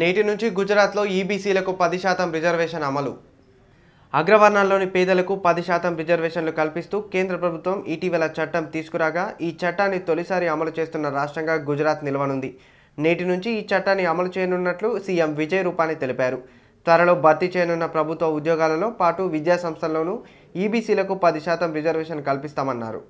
నేటి నుంచి గుజరాత్లో ఈబీసీలకు e పది శాతం రిజర్వేషన్ అమలు అగ్రవర్ణాల్లోని పేదలకు పది శాతం రిజర్వేషన్లు కల్పిస్తూ కేంద్ర ప్రభుత్వం ఇటీవల చట్టం తీసుకురాగా ఈ చట్టాన్ని తొలిసారి అమలు చేస్తున్న రాష్ట్రంగా గుజరాత్ నిలవనుంది నేటి నుంచి ఈ చట్టాన్ని అమలు చేయనున్నట్లు సీఎం విజయ్ రూపాని తెలిపారు త్వరలో భర్తీ చేయనున్న ప్రభుత్వ ఉద్యోగాలలో పాటు విద్యా సంస్థల్లోనూ ఈబీసీలకు e పది శాతం రిజర్వేషన్ కల్పిస్తామన్నారు